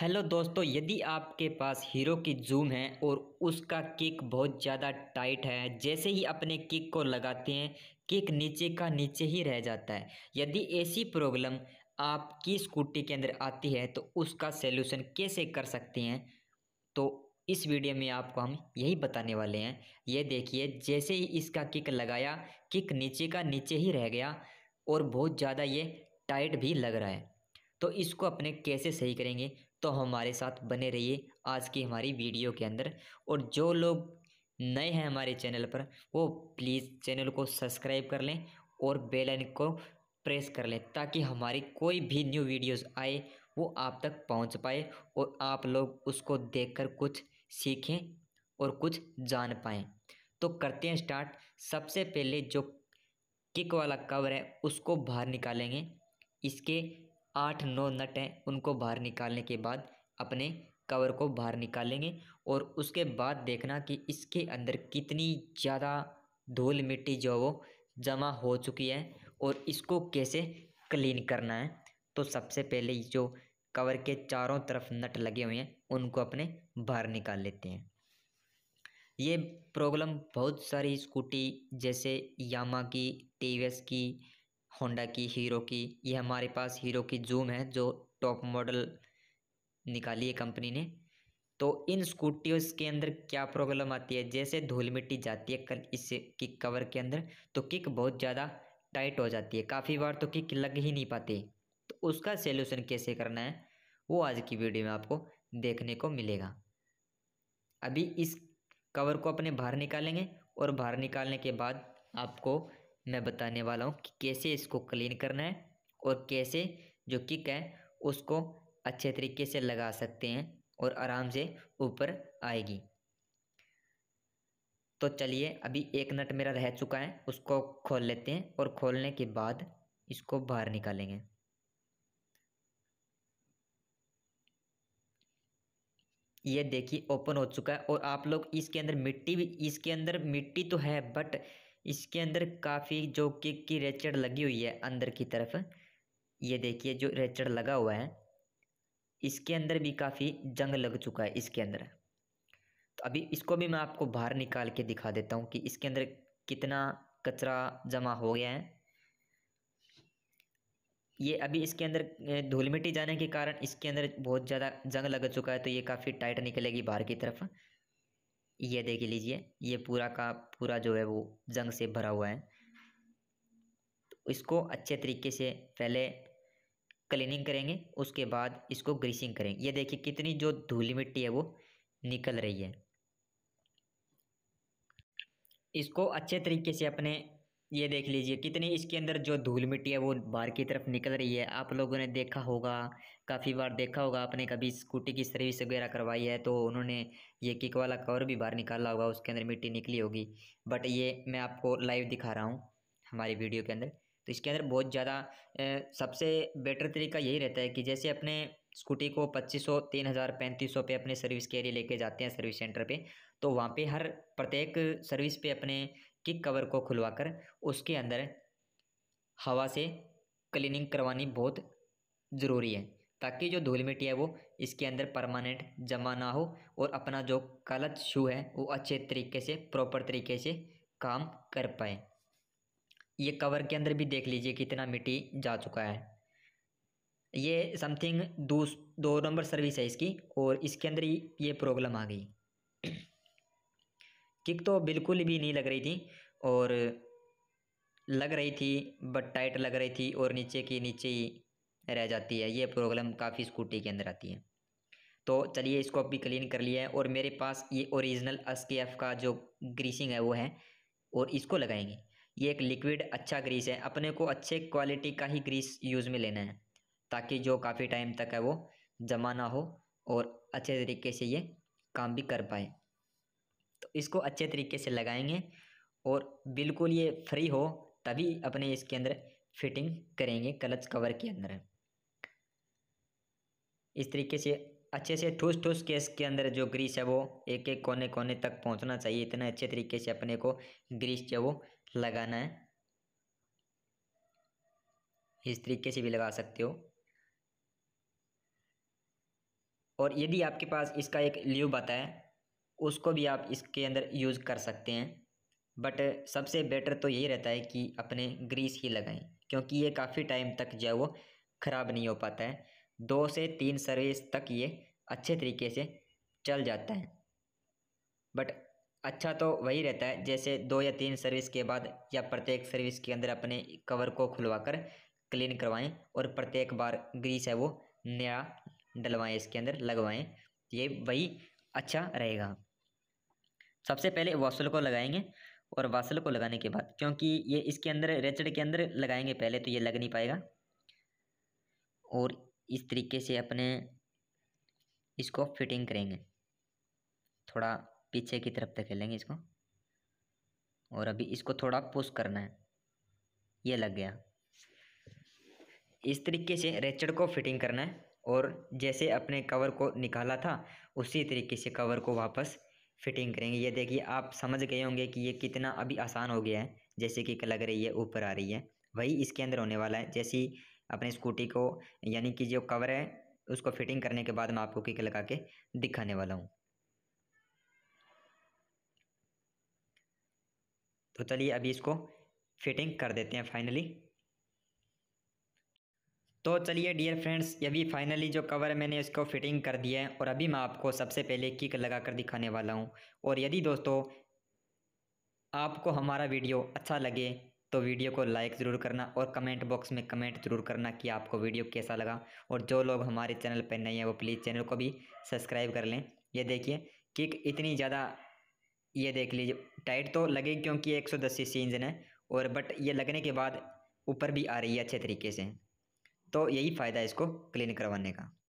hello दोस्तों यदि आपके पास हीरो की जूम है और उसका किक बहुत ज़्यादा टाइट है जैसे ही अपने किक को लगाते हैं किक नीचे का नीचे ही रह जाता है यदि ऐसी प्रॉब्लम आपकी स्कूटी के अंदर आती है तो उसका सलूशन कैसे कर सकते हैं तो इस वीडियो में आपको हम यही बताने वाले हैं ये देखिए जैसे ही इसका किक लगाया किक नीचे का नीचे ही रह गया और बहुत ज़्यादा ये टाइट भी लग रहा है तो इसको अपने कैसे सही करेंगे तो हमारे साथ बने रहिए आज की हमारी वीडियो के अंदर और जो लोग नए हैं हमारे चैनल पर वो प्लीज़ चैनल को सब्सक्राइब कर लें और बेल आइकन को प्रेस कर लें ताकि हमारी कोई भी न्यू वीडियोस आए वो आप तक पहुंच पाए और आप लोग उसको देखकर कुछ सीखें और कुछ जान पाएँ तो करते हैं स्टार्ट सबसे पहले जो किक वाला कवर है उसको बाहर निकालेंगे इसके आठ नौ नट हैं उनको बाहर निकालने के बाद अपने कवर को बाहर निकालेंगे और उसके बाद देखना कि इसके अंदर कितनी ज़्यादा धूल मिट्टी जो वो जमा हो चुकी है और इसको कैसे क्लीन करना है तो सबसे पहले जो कवर के चारों तरफ नट लगे हुए हैं उनको अपने बाहर निकाल लेते हैं ये प्रॉब्लम बहुत सारी स्कूटी जैसे यामा की टी की होंडा की हीरो की ये हमारे पास हीरो की जूम है जो टॉप मॉडल निकाली है कंपनी ने तो इन स्कूटियों के अंदर क्या प्रॉब्लम आती है जैसे धूल मिट्टी जाती है इस किक कवर के अंदर तो किक बहुत ज़्यादा टाइट हो जाती है काफ़ी बार तो किक लग ही नहीं पाती तो उसका सोल्यूशन कैसे करना है वो आज की वीडियो में आपको देखने को मिलेगा अभी इस कवर को अपने बाहर निकालेंगे और बाहर निकालने के बाद आपको मैं बताने वाला हूँ कि कैसे इसको क्लीन करना है और कैसे जो किक है उसको अच्छे तरीके से लगा सकते हैं और आराम से ऊपर आएगी तो चलिए अभी एक नट मेरा रह चुका है उसको खोल लेते हैं और खोलने के बाद इसको बाहर निकालेंगे ये देखिए ओपन हो चुका है और आप लोग इसके अंदर मिट्टी भी इसके अंदर मिट्टी तो है बट इसके अंदर काफ़ी जो केक की रेचड़ लगी हुई है अंदर की तरफ ये देखिए जो रेचड़ लगा हुआ है इसके अंदर भी काफ़ी जंग लग चुका है इसके अंदर तो अभी इसको भी मैं आपको बाहर निकाल के दिखा देता हूँ कि इसके अंदर कितना कचरा जमा हो गया है ये अभी इसके अंदर धूल मिट्टी जाने के कारण इसके अंदर बहुत ज़्यादा जंग लग चुका है तो ये काफ़ी टाइट निकलेगी बाहर की तरफ ये देख लीजिए ये पूरा का पूरा जो है वो जंग से भरा हुआ है तो इसको अच्छे तरीके से पहले क्लीनिंग करेंगे उसके बाद इसको ग्रीसिंग करेंगे ये देखिए कितनी जो धूली मिट्टी है वो निकल रही है इसको अच्छे तरीके से अपने ये देख लीजिए कितनी इसके अंदर जो धूल मिट्टी है वो बाहर की तरफ निकल रही है आप लोगों ने देखा होगा काफ़ी बार देखा होगा आपने कभी स्कूटी की सर्विस वगैरह करवाई है तो उन्होंने ये किक वाला कवर भी बाहर निकाला होगा उसके अंदर मिट्टी निकली होगी बट ये मैं आपको लाइव दिखा रहा हूँ हमारी वीडियो के अंदर तो इसके अंदर बहुत ज़्यादा सबसे बेटर तरीका यही रहता है कि जैसे अपने स्कूटी को पच्चीस सौ तीन हज़ार पैंतीस सौ पे अपने सर्विस के लिए लेके जाते हैं सर्विस सेंटर पे तो वहाँ पे हर प्रत्येक सर्विस पे अपने किक कवर को खुलवाकर उसके अंदर हवा से क्लीनिंग करवानी बहुत ज़रूरी है ताकि जो धूल मिट्टी है वो इसके अंदर परमानेंट जमा ना हो और अपना जो गलत शू है वो अच्छे तरीके से प्रॉपर तरीके से काम कर पाए ये कवर के अंदर भी देख लीजिए कितना मिट्टी जा चुका है ये समथिंग दो दो नंबर सर्विस है इसकी और इसके अंदर ही ये प्रॉब्लम आ गई किक तो बिल्कुल भी नहीं लग रही थी और लग रही थी बट टाइट लग रही थी और नीचे की नीचे ही रह जाती है ये प्रॉब्लम काफ़ी स्कूटी के अंदर आती है तो चलिए इसको अभी भी क्लीन कर लिया है और मेरे पास ये ओरिजिनल एस का जो ग्रीसिंग है वो है और इसको लगाएंगे ये एक लिक्विड अच्छा ग्रीस है अपने को अच्छे क्वालिटी का ही ग्रीस यूज़ में लेना है ताकि जो काफ़ी टाइम तक है वो जमा ना हो और अच्छे तरीके से ये काम भी कर पाए इसको अच्छे तरीके से लगाएंगे और बिल्कुल ये फ्री हो तभी अपने इसके अंदर फिटिंग करेंगे क्लच कवर के अंदर इस तरीके से अच्छे से ठूस ठूस के इसके अंदर जो ग्रीस है वो एक एक कोने कोने तक पहुंचना चाहिए इतने अच्छे तरीके से अपने को ग्रीस जो वो लगाना है इस तरीके से भी लगा सकते हो और यदि आपके पास इसका एक ल्यूब आता है उसको भी आप इसके अंदर यूज़ कर सकते हैं बट सबसे बेटर तो यही रहता है कि अपने ग्रीस ही लगाएं क्योंकि ये काफ़ी टाइम तक जो है वो ख़राब नहीं हो पाता है दो से तीन सर्विस तक ये अच्छे तरीके से चल जाता है बट अच्छा तो वही रहता है जैसे दो या तीन सर्विस के बाद या प्रत्येक सर्विस के अंदर अपने कवर को खुलवा कर क्लीन करवाएँ और प्रत्येक बार ग्रीस है वो नया डलवाएँ इसके अंदर लगवाएँ ये वही अच्छा रहेगा सबसे पहले वॉसल को लगाएंगे और वासल को लगाने के बाद क्योंकि ये इसके अंदर रेचड के अंदर लगाएंगे पहले तो ये लग नहीं पाएगा और इस तरीके से अपने इसको फिटिंग करेंगे थोड़ा पीछे की तरफ तक लेंगे इसको और अभी इसको थोड़ा पुश करना है ये लग गया इस तरीके से रेचड़ को फिटिंग करना है और जैसे अपने कवर को निकाला था उसी तरीके से कवर को वापस फिटिंग करेंगे ये देखिए आप समझ गए होंगे कि ये कितना अभी आसान हो गया है जैसे कि लग रही है ऊपर आ रही है वही इसके अंदर होने वाला है जैसी अपने स्कूटी को यानी कि जो कवर है उसको फिटिंग करने के बाद मैं आपको किक लगा के दिखाने वाला हूँ तो चलिए अभी इसको फिटिंग कर देते हैं फाइनली तो चलिए डियर फ्रेंड्स ये भी फाइनली जो कवर है मैंने इसको फिटिंग कर दिया है और अभी मैं आपको सबसे पहले किक लगा कर दिखाने वाला हूँ और यदि दोस्तों आपको हमारा वीडियो अच्छा लगे तो वीडियो को लाइक ज़रूर करना और कमेंट बॉक्स में कमेंट ज़रूर करना कि आपको वीडियो कैसा लगा और जो लोग हमारे चैनल पर नए हैं वो प्लीज़ चैनल को भी सब्सक्राइब कर लें ये देखिए किक इतनी ज़्यादा ये देख लीजिए टाइट तो लगे क्योंकि एक सौ दस इंजन है और बट ये लगने के बाद ऊपर भी आ रही है अच्छे तरीके से तो यही फ़ायदा है इसको क्लीन करवाने का